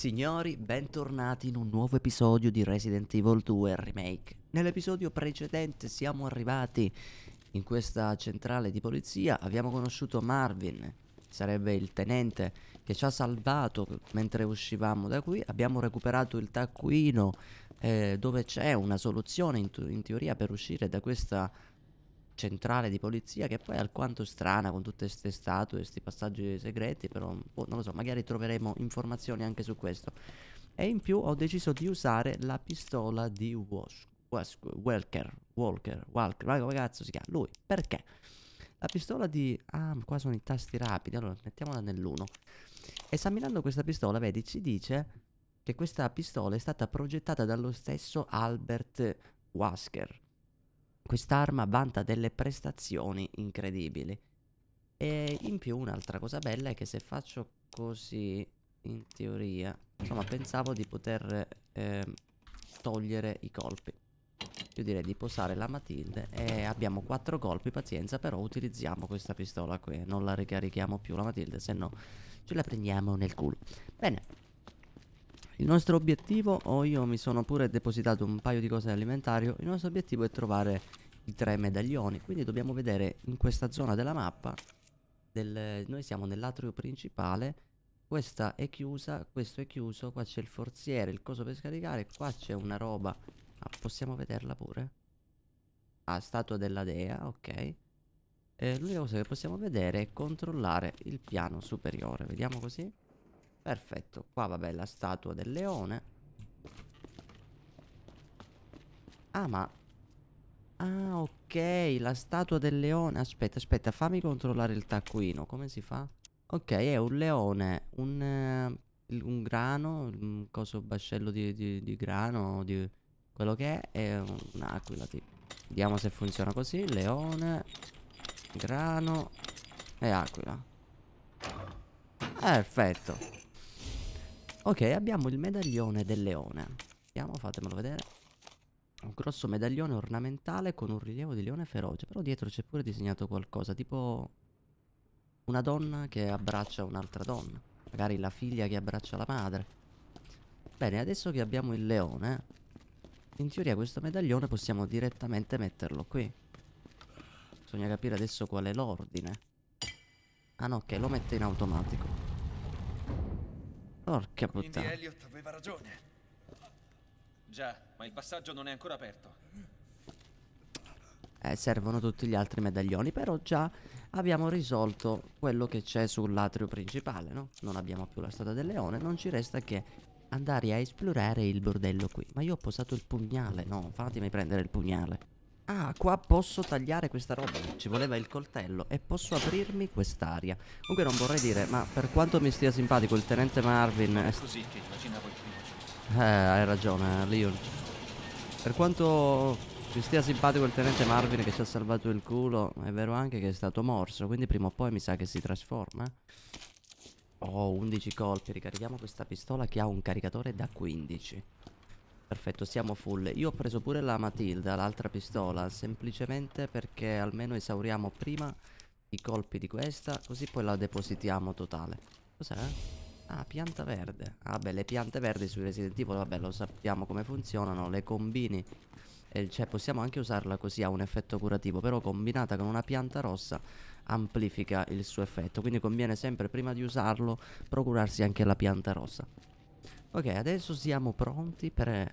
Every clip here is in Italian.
Signori, bentornati in un nuovo episodio di Resident Evil 2 Remake. Nell'episodio precedente siamo arrivati in questa centrale di polizia, abbiamo conosciuto Marvin, sarebbe il tenente che ci ha salvato mentre uscivamo da qui, abbiamo recuperato il taccuino eh, dove c'è una soluzione in, in, teoria per uscire da questa centrale centrale di polizia che poi è alquanto strana con tutte queste statue, questi passaggi segreti, però boh, non lo so, magari troveremo informazioni anche su questo. E in più ho deciso di usare la pistola di Wash, Wash Walker, Walker, Walker, cazzo si chiama, lui, perché? La pistola di... Ah, qua sono i tasti rapidi, allora mettiamola nell'1. Esaminando questa pistola, vedi, ci dice che questa pistola è stata progettata dallo stesso Albert Wasker Quest'arma vanta delle prestazioni incredibili. E in più un'altra cosa bella è che se faccio così, in teoria, insomma pensavo di poter eh, togliere i colpi. Io direi di posare la Matilde e abbiamo quattro colpi, pazienza, però utilizziamo questa pistola qui, non la ricarichiamo più la Matilde, se no ce la prendiamo nel culo. Bene, il nostro obiettivo, o oh io mi sono pure depositato un paio di cose nell'alimentario, il nostro obiettivo è trovare i tre medaglioni, quindi dobbiamo vedere in questa zona della mappa, del, noi siamo nell'atrio principale, questa è chiusa, questo è chiuso, qua c'è il forziere, il coso per scaricare, qua c'è una roba, ah, possiamo vederla pure? Ah, statua della dea, ok. Eh, l'unica cosa che possiamo vedere è controllare il piano superiore, vediamo così. Perfetto, qua vabbè la statua del leone. Ah ma... Ah ok, la statua del leone. Aspetta, aspetta, fammi controllare il taccuino. Come si fa? Ok, è un leone, un, uh, un grano, un coso bascello di, di, di grano, di quello che è, è un'aquila Vediamo se funziona così, leone, grano e aquila. Perfetto. Ok, abbiamo il medaglione del leone. Vediamo, fatemelo vedere. Un grosso medaglione ornamentale con un rilievo di leone feroce. Però dietro c'è pure disegnato qualcosa, tipo una donna che abbraccia un'altra donna. Magari la figlia che abbraccia la madre. Bene, adesso che abbiamo il leone, in teoria questo medaglione possiamo direttamente metterlo qui. Bisogna capire adesso qual è l'ordine. Ah no, ok, lo mette in automatico. Porca puttana. Quindi Elliot aveva ragione. Già, ma il passaggio non è ancora aperto. Eh, servono tutti gli altri medaglioni, però già abbiamo risolto quello che c'è sull'atrio principale, no? Non abbiamo più la strada del leone, non ci resta che andare a esplorare il bordello qui. Ma io ho posato il pugnale, no, fatemi prendere il pugnale. Ah, qua posso tagliare questa roba. Ci voleva il coltello. E posso aprirmi quest'aria. Comunque non vorrei dire, ma per quanto mi stia simpatico il tenente Marvin... È eh, così che immaginavo il primo Eh, hai ragione, eh, Leon. Per quanto mi stia simpatico il tenente Marvin che ci ha salvato il culo, è vero anche che è stato morso, quindi prima o poi mi sa che si trasforma. Oh, 11 colpi. Ricarichiamo questa pistola che ha un caricatore da 15. Perfetto, siamo full. Io ho preso pure la Matilda, l'altra pistola, semplicemente perché almeno esauriamo prima i colpi di questa, così poi la depositiamo totale. Cos'è? Ah, pianta verde. Ah, beh, le piante verdi sui Resident Evil, vabbè, lo sappiamo come funzionano, le combini. Eh, cioè, possiamo anche usarla così, ha un effetto curativo, però combinata con una pianta rossa amplifica il suo effetto. Quindi conviene sempre, prima di usarlo, procurarsi anche la pianta rossa. Ok, adesso siamo pronti per eh,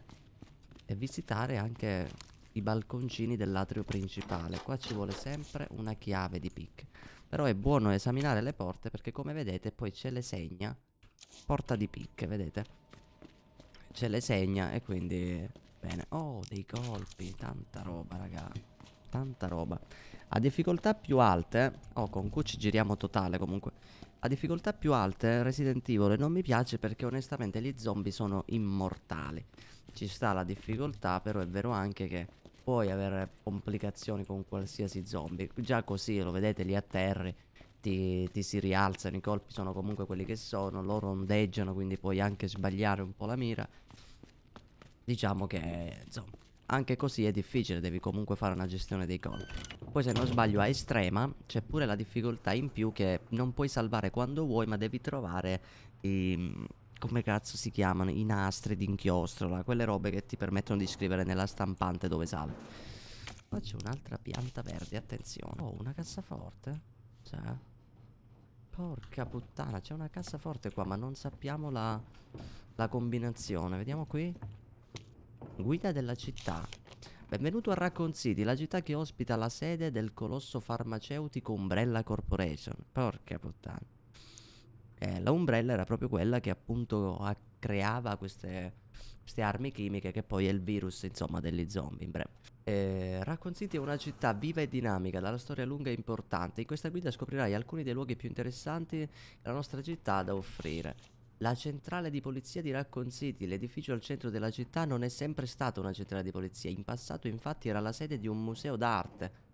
visitare anche i balconcini dell'atrio principale. Qua ci vuole sempre una chiave di pick. Però è buono esaminare le porte perché come vedete poi ce le segna. Porta di pick, vedete? Ce le segna e quindi... Bene. Oh, dei colpi. Tanta roba, raga. Tanta roba. A difficoltà più alte, oh con Q ci giriamo totale comunque, a difficoltà più alte Resident Evil non mi piace perché onestamente gli zombie sono immortali. Ci sta la difficoltà, però è vero anche che puoi avere complicazioni con qualsiasi zombie. Già così, lo vedete, li atterri, ti, ti si rialzano, i colpi sono comunque quelli che sono, loro ondeggiano, quindi puoi anche sbagliare un po' la mira. Diciamo che, insomma, anche così è difficile, devi comunque fare una gestione dei colpi. Poi se non sbaglio a estrema c'è pure la difficoltà in più che non puoi salvare quando vuoi ma devi trovare i... come cazzo si chiamano? I nastri d'inchiostro, quelle robe che ti permettono di scrivere nella stampante dove salvi. Qua c'è un'altra pianta verde, attenzione. Oh, una cassaforte? Cioè... Porca puttana, c'è una cassaforte qua ma non sappiamo la, la combinazione. Vediamo qui. Guida della città. Benvenuto a Raccoon City, la città che ospita la sede del colosso farmaceutico Umbrella Corporation. Porca puttana. Eh, la Umbrella era proprio quella che appunto creava queste, queste, armi chimiche che poi è il virus, insomma, degli zombie, in breve. Eh, Raccoon City è una città viva e dinamica, dalla storia lunga e importante. In questa guida scoprirai alcuni dei luoghi più interessanti della nostra città da offrire. La centrale di polizia di Raccoon City, l'edificio al centro della città, non è sempre stata una centrale di polizia. In passato, infatti, era la sede di un museo d'arte.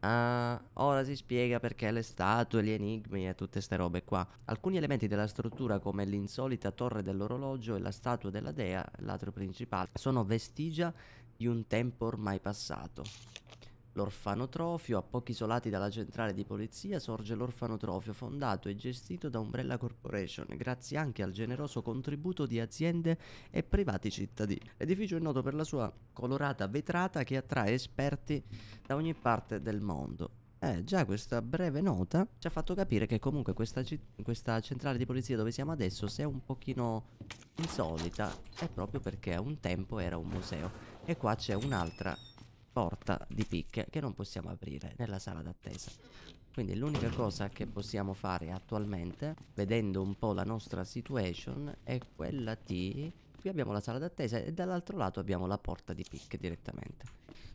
Ah, ora si spiega perché le statue, gli enigmi e tutte ste robe qua. Alcuni elementi della struttura, come l'insolita torre dell'orologio e la statua della dea, l'atrio principale, sono vestigia di un tempo ormai passato. L'orfanotrofio, a pochi isolati dalla centrale di polizia, sorge l'orfanotrofio fondato e gestito da Umbrella Corporation, grazie anche al generoso contributo di aziende e privati cittadini. L'edificio è noto per la sua colorata vetrata che attrae esperti da ogni parte del mondo. Eh, già questa breve nota ci ha fatto capire che comunque questa, questa, centrale di polizia dove siamo adesso, se è un pochino insolita, è proprio perché un tempo era un museo. E qua c'è un'altra porta di picche che non possiamo aprire nella sala d'attesa. Quindi l'unica cosa che possiamo fare attualmente, vedendo un po' la nostra situation, è quella di... Qui abbiamo la sala d'attesa e dall'altro lato abbiamo la porta di picche direttamente.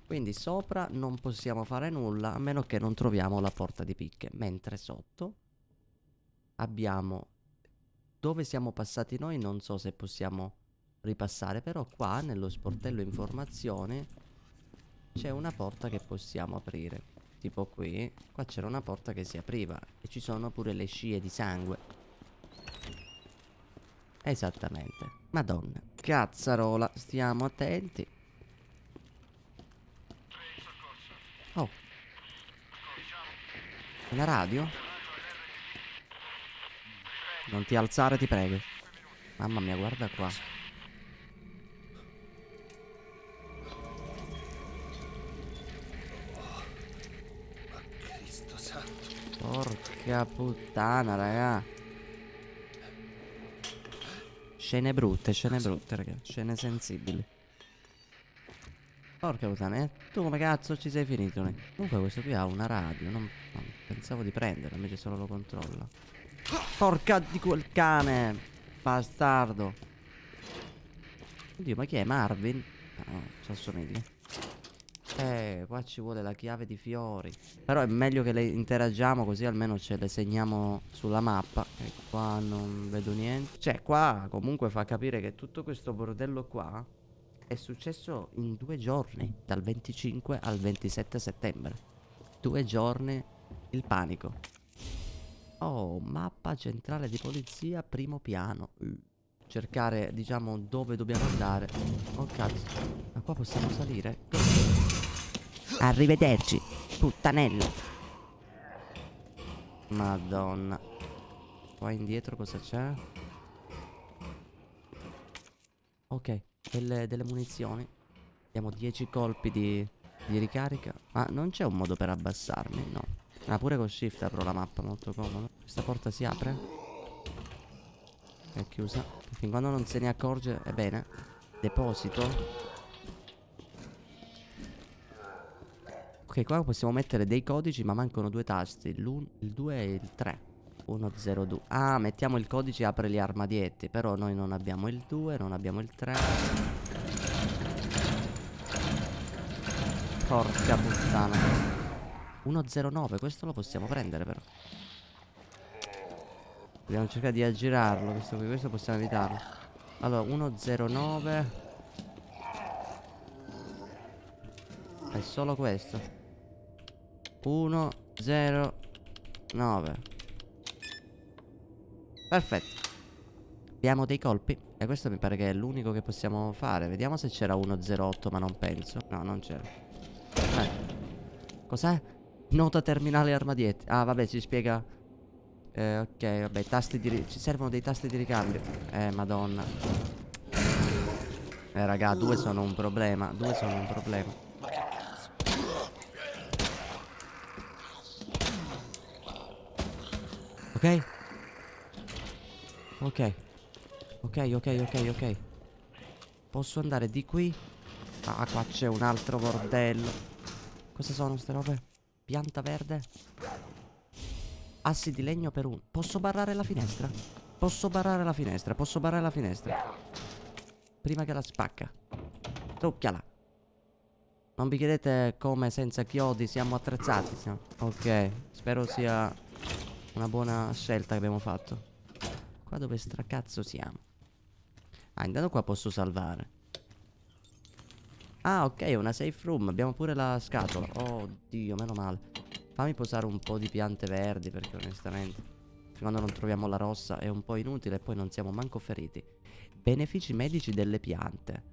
Quindi sopra non possiamo fare nulla a meno che non troviamo la porta di picche. Mentre sotto abbiamo... Dove siamo passati noi non so se possiamo ripassare, però qua nello sportello informazioni c'è una porta che possiamo aprire. Tipo qui, qua c'era una porta che si apriva e ci sono pure le scie di sangue. Esattamente. Madonna. Cazzarola, stiamo attenti. Oh. La radio? Non ti alzare, ti prego. Mamma mia, guarda qua. Porca puttana, raga. Scene brutte, scene brutte, raga. Scene sensibili. Porca puttana, eh. Tu come cazzo ci sei finito? Né? Eh? Comunque questo qui ha una radio. Non, non pensavo di prenderla, invece solo lo controlla. Porca di quel cane. Bastardo. Oddio, ma chi è? Marvin? Ah, no, ci assomiglia. Eh, qua ci vuole la chiave di fiori. Però è meglio che le interagiamo così almeno ce le segniamo sulla mappa. E qua non vedo niente. Cioè, qua comunque fa capire che tutto questo bordello qua è successo in due giorni. Dal 25 al 27 settembre. Due giorni il panico. Oh, mappa centrale di polizia, primo piano. Uh. cercare diciamo dove dobbiamo andare Oh cazzo Ma qua possiamo salire? Arrivederci, puttanello. Madonna. Qua indietro cosa c'è? Ok, delle, delle munizioni. Abbiamo 10 colpi di, di ricarica. Ma ah, non c'è un modo per abbassarmi, no. Ah, pure con shift apro la mappa, molto comodo. Questa porta si apre. È chiusa. Fin quando non se ne accorge, è bene. Deposito. Ok, qua possiamo mettere dei codici, ma mancano due tasti, il 2 e il 3. 102. Ah, mettiamo il codice e apre gli armadietti, però noi non abbiamo il 2, non abbiamo il 3. Porca puttana. 109, questo lo possiamo prendere però. Dobbiamo cercare di aggirarlo, questo qui, questo possiamo evitarlo. Allora, 109. È solo questo. 1, 0, 9 Perfetto Abbiamo dei colpi E questo mi pare che è l'unico che possiamo fare Vediamo se c'era 1-0-8 ma non penso No non c'era eh. Cos'è? Nota terminale armadietti Ah vabbè ci spiega eh, Ok vabbè tasti di Ci servono dei tasti di ricambio Eh madonna Eh raga due sono un problema Due sono un problema Ok? Ok. Ok, ok, ok, ok. Posso andare di qui? Ah, qua c'è un altro bordello. Cosa sono queste robe? Pianta verde? Assi di legno per un... Posso barrare la finestra? Posso barrare la finestra, posso barrare la finestra. Prima che la spacca. Trucchiala. Non vi chiedete come senza chiodi siamo attrezzati. Siamo... Ok, spero sia una buona scelta che abbiamo fatto. Qua dove stracazzo siamo? Ah, intanto qua posso salvare. Ah, ok, una safe room. Abbiamo pure la scatola. Oddio, meno male. Fammi posare un po' di piante verdi perché onestamente... Quando non troviamo la rossa è un po' inutile e poi non siamo manco feriti. Benefici medici delle piante.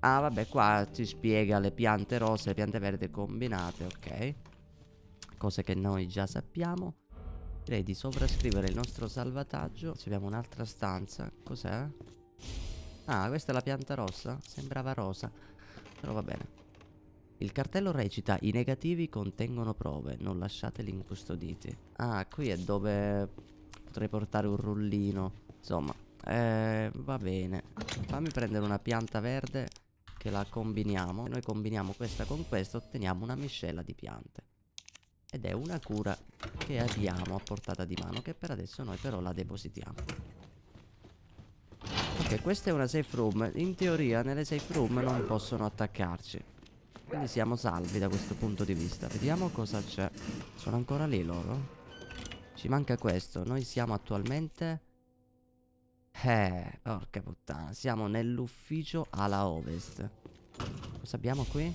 Ah, vabbè, qua ci spiega le piante rosse e le piante verdi combinate, ok. Cose che noi già sappiamo. Direi di sovrascrivere il nostro salvataggio. Se abbiamo un'altra stanza. Cos'è? Ah, questa è la pianta rossa? Sembrava rosa. Però va bene. Il cartello recita i negativi contengono prove, non lasciateli incustoditi. Ah, qui è dove potrei portare un rullino. Insomma, eh, va bene. Fammi prendere una pianta verde che la combiniamo. Noi combiniamo questa con questa, otteniamo una miscela di piante ed è una cura che abbiamo a portata di mano che per adesso noi però la depositiamo Ok, questa è una safe room In teoria nelle safe room non possono attaccarci Quindi siamo salvi da questo punto di vista Vediamo cosa c'è Sono ancora lì loro? Ci manca questo Noi siamo attualmente Eh, porca puttana Siamo nell'ufficio alla ovest Cosa abbiamo qui?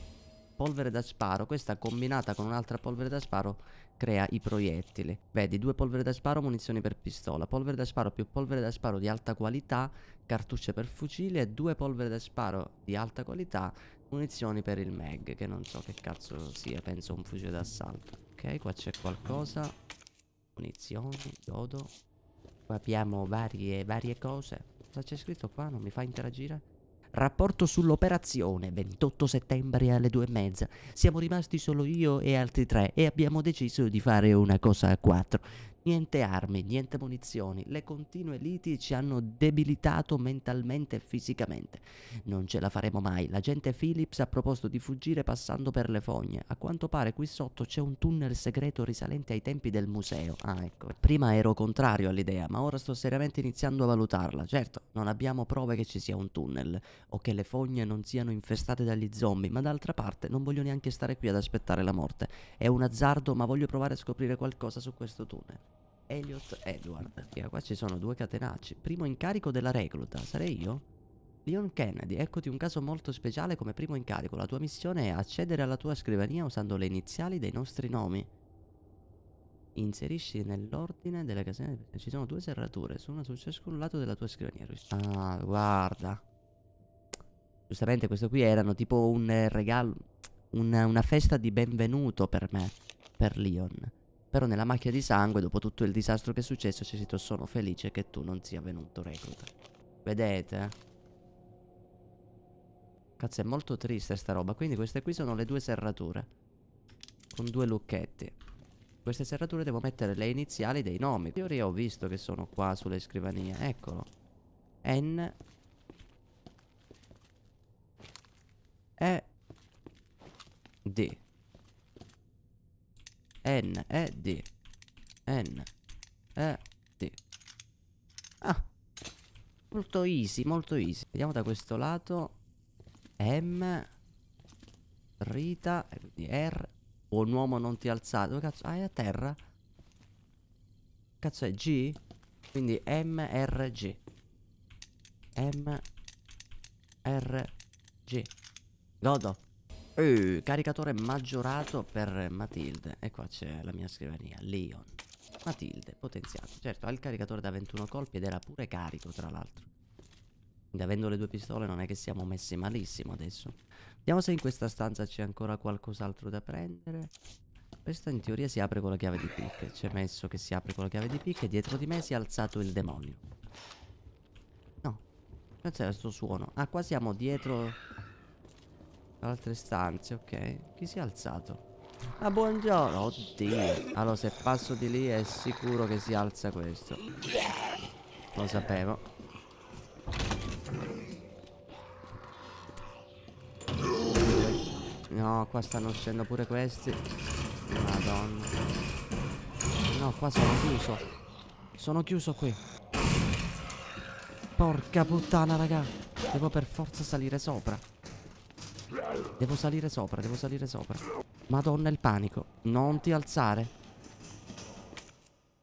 polvere da sparo. Questa combinata con un'altra polvere da sparo crea i proiettili. Vedi, due polvere da sparo, munizioni per pistola. Polvere da sparo più polvere da sparo di alta qualità, cartucce per fucile e due polvere da sparo di alta qualità, munizioni per il mag, che non so che cazzo sia, penso un fucile d'assalto. Ok, qua c'è qualcosa. Munizioni, dodo. Qua abbiamo varie, varie cose. Cosa c'è scritto qua? Non mi fa interagire? Rapporto sull'operazione, 28 settembre alle due e mezza. Siamo rimasti solo io e altri tre e abbiamo deciso di fare una cosa a quattro. Niente armi, niente munizioni, le continue liti ci hanno debilitato mentalmente e fisicamente. Non ce la faremo mai, l'agente Phillips ha proposto di fuggire passando per le fogne. A quanto pare qui sotto c'è un tunnel segreto risalente ai tempi del museo. Ah, ecco. Prima ero contrario all'idea, ma ora sto seriamente iniziando a valutarla. Certo, non abbiamo prove che ci sia un tunnel, o che le fogne non siano infestate dagli zombie, ma d'altra parte non voglio neanche stare qui ad aspettare la morte. È un azzardo, ma voglio provare a scoprire qualcosa su questo tunnel. Elliot Edward. E qua ci sono due catenacci. Primo incarico della recluta, sarei io? Leon Kennedy, eccoti un caso molto speciale come primo incarico. La tua missione è accedere alla tua scrivania usando le iniziali dei nostri nomi. Inserisci nell'ordine delle caselle. Ci sono due serrature, su una su ciascun lato della tua scrivania. Ah, guarda. Giustamente questo qui erano tipo un eh, regalo, una, una festa di benvenuto per me, per Leon. Però nella macchia di sangue, dopo tutto il disastro che è successo, c'è scritto sono felice che tu non sia venuto, recluta. Vedete? Cazzo, è molto triste sta roba. Quindi queste qui sono le due serrature. Con due lucchetti. Queste serrature devo mettere le iniziali dei nomi. In teoria ho visto che sono qua sulle scrivanie. Eccolo. N. E. D. N, E, D. N, E, D. Ah. Molto easy, molto easy. Vediamo da questo lato. M. Rita. Eh, R. Buon uomo non ti alzato. Dove cazzo? Ah, è a terra. Cazzo è G? Quindi M M R G MRG. MRG. Godo. Eh, caricatore maggiorato per Matilde. E qua c'è la mia scrivania, Leon. Matilde, potenziato. Certo, ha il caricatore da 21 colpi ed era pure carico, tra l'altro. Quindi avendo le due pistole non è che siamo messi malissimo adesso. Vediamo se in questa stanza c'è ancora qualcos'altro da prendere. Questa in teoria si apre con la chiave di picche. C'è messo che si apre con la chiave di picche e dietro di me si è alzato il demonio. No, non c'è questo suono. Ah, qua siamo dietro Altre stanze, ok. Chi si è alzato? Ah, buongiorno. Oddio. Allora, se passo di lì è sicuro che si alza questo. Lo sapevo. No, qua stanno uscendo pure questi. Madonna. No, qua sono chiuso. Sono chiuso qui. Porca puttana, raga. Devo per forza salire sopra. Devo salire sopra, devo salire sopra. Madonna, il panico. Non ti alzare.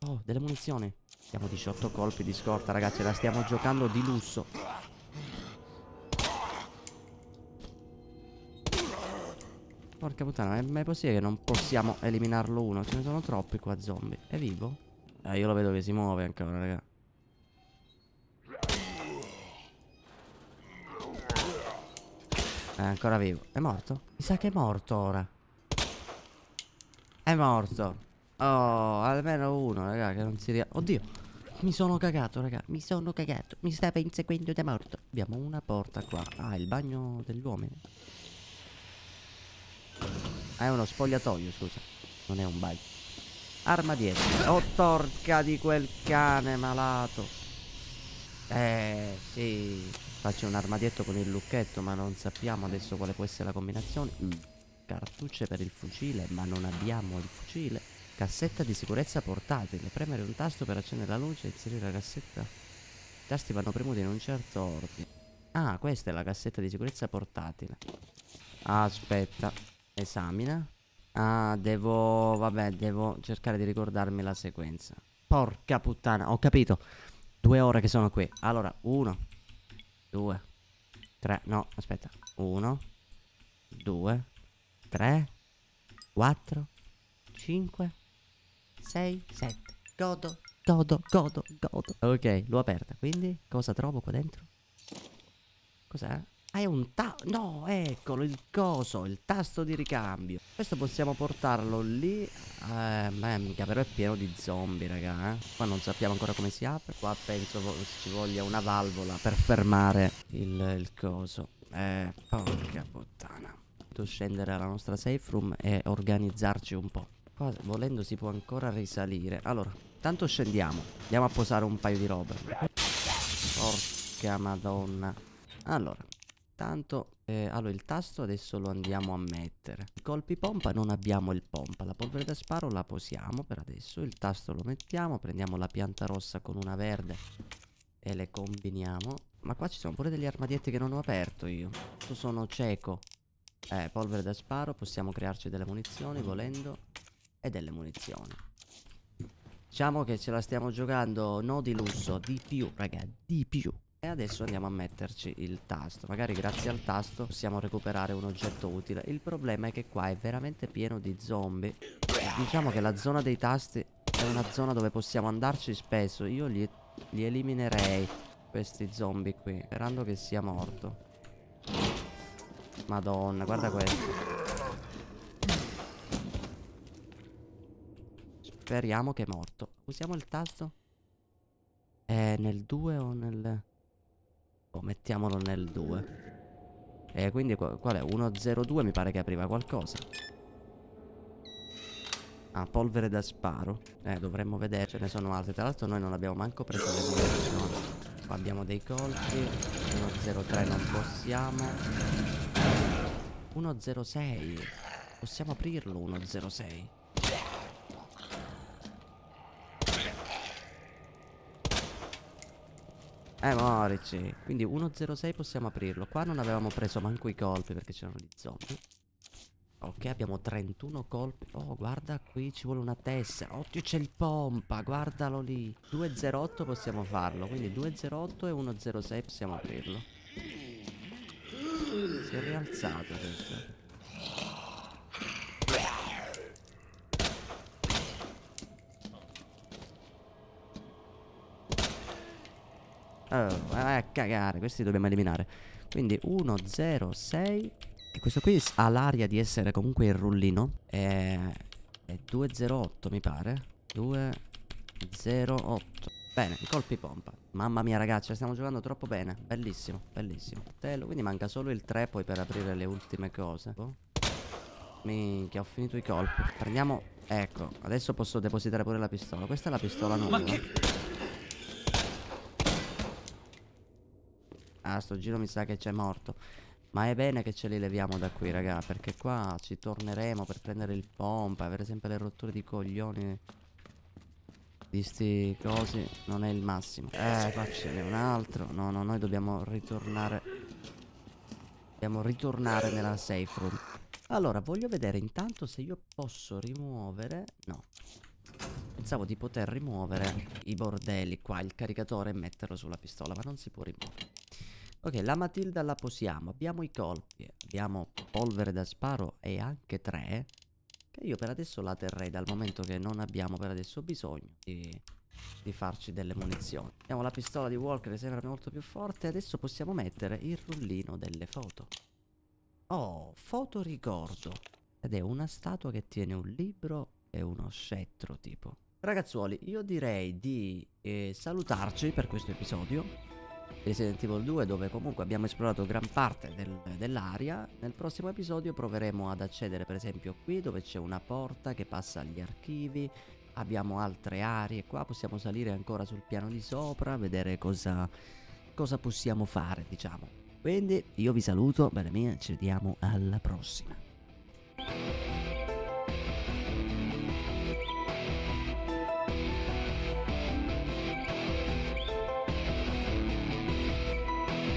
Oh, delle munizioni. Siamo 18 colpi di scorta, ragazzi. La stiamo giocando di lusso. Porca puttana, ma è possibile che non possiamo eliminarlo uno? Ce ne sono troppi qua zombie. È vivo? Eh, io lo vedo che si muove ancora, ragazzi. È ancora vivo. È morto? Mi sa che è morto ora. È morto. Oh, almeno uno, raga, che non si ria... Oddio. Mi sono cagato, raga. Mi sono cagato. Mi stava inseguendo da morto. Abbiamo una porta qua. Ah, il bagno degli uomini. è uno spogliatoio, scusa. Non è un bagno. Arma dietro. Oh, torca di quel cane malato. Eh, sì. Faccio un armadietto con il lucchetto ma non sappiamo adesso quale può essere la combinazione mm. Cartucce per il fucile ma non abbiamo il fucile Cassetta di sicurezza portatile Premere un tasto per accendere la luce e inserire la cassetta I tasti vanno premuti in un certo ordine Ah questa è la cassetta di sicurezza portatile Aspetta Esamina Ah devo... vabbè devo cercare di ricordarmi la sequenza Porca puttana ho capito Due ore che sono qui Allora uno 2, 3, no, aspetta, 1, 2, 3, 4, 5, 6, 7, godo, godo, godo, godo. Ok, l'ho aperta, quindi cosa trovo qua dentro? Cos'è? Ah, è un ta... No, eccolo, il coso, il tasto di ricambio. Questo possiamo portarlo lì. Eh, beh, mica però è pieno di zombie, raga, eh. Qua non sappiamo ancora come si apre. Qua penso ci voglia una valvola per fermare il, il coso. Eh, porca puttana. Devo scendere alla nostra safe room e organizzarci un po'. Qua, volendo, si può ancora risalire. Allora, tanto scendiamo. Andiamo a posare un paio di robe. Porca madonna. Allora, Tanto, eh, allora il tasto adesso lo andiamo a mettere I colpi pompa non abbiamo il pompa La polvere da sparo la posiamo per adesso Il tasto lo mettiamo Prendiamo la pianta rossa con una verde E le combiniamo Ma qua ci sono pure degli armadietti che non ho aperto io Io sono cieco eh, polvere da sparo, possiamo crearci delle munizioni volendo E delle munizioni Diciamo che ce la stiamo giocando, no di lusso, di più raga, di più e adesso andiamo a metterci il tasto Magari grazie al tasto possiamo recuperare un oggetto utile Il problema è che qua è veramente pieno di zombie Diciamo che la zona dei tasti è una zona dove possiamo andarci spesso Io li, li eliminerei questi zombie qui Sperando che sia morto Madonna, guarda questo Speriamo che è morto Usiamo il tasto? È eh, nel 2 o nel... Oh, mettiamolo nel 2. E eh, quindi qual è? 102 mi pare che apriva qualcosa. Ah, polvere da sparo. Eh, dovremmo vedere, ce ne sono altre. Tra l'altro noi non abbiamo manco preso le munizioni. Qua abbiamo dei colpi. 103 non possiamo. 106. Possiamo aprirlo 106. Eh, morici. Quindi 106 possiamo aprirlo. Qua non avevamo preso manco i colpi perché c'erano gli zombie. Ok, abbiamo 31 colpi. Oh, guarda, qui ci vuole una tessera. Oddio, c'è il pompa, guardalo lì. 208 possiamo farlo. Quindi 208 e 106 possiamo aprirlo. Si è rialzato questo. Oh, vai a cagare, questi dobbiamo eliminare. Quindi 1, 0, 6. E questo qui ha l'aria di essere comunque il rullino. È, è 2, 0, 8 mi pare. 2, 0, 8. Bene, i colpi pompa. Mamma mia ragazzi, stiamo giocando troppo bene. Bellissimo, bellissimo. Telo, quindi manca solo il 3 poi per aprire le ultime cose. Oh. Minchia, ho finito i colpi. Prendiamo... Ecco, adesso posso depositare pure la pistola. Questa è la pistola nuova. Ma che... Ah, sto giro mi sa che c'è morto. Ma è bene che ce li leviamo da qui, raga, perché qua ci torneremo per prendere il pompa, avere sempre le rotture di coglioni di sti cosi non è il massimo. Eh, faccene un altro. No, no, noi dobbiamo ritornare dobbiamo ritornare nella safe room. Allora, voglio vedere intanto se io posso rimuovere... No. Pensavo di poter rimuovere i bordelli qua, il caricatore e metterlo sulla pistola, ma non si può rimuovere. Ok, la Matilda la possiamo. Abbiamo i colpi. Abbiamo polvere da sparo e anche tre. Che io per adesso la terrei dal momento che non abbiamo per adesso bisogno di, di farci delle munizioni. Abbiamo la pistola di Walker, sembra molto più forte. Adesso possiamo mettere il rullino delle foto. Oh, foto ricordo. Ed è una statua che tiene un libro e uno scettro tipo. Ragazzuoli, io direi di eh, salutarci per questo episodio. Resident Evil 2 dove comunque abbiamo esplorato gran parte del, dell'area. Nel prossimo episodio proveremo ad accedere per esempio qui dove c'è una porta che passa agli archivi, abbiamo altre aree qua, possiamo salire ancora sul piano di sopra, vedere cosa, cosa possiamo fare diciamo. Quindi io vi saluto, bene mia, ci vediamo alla prossima.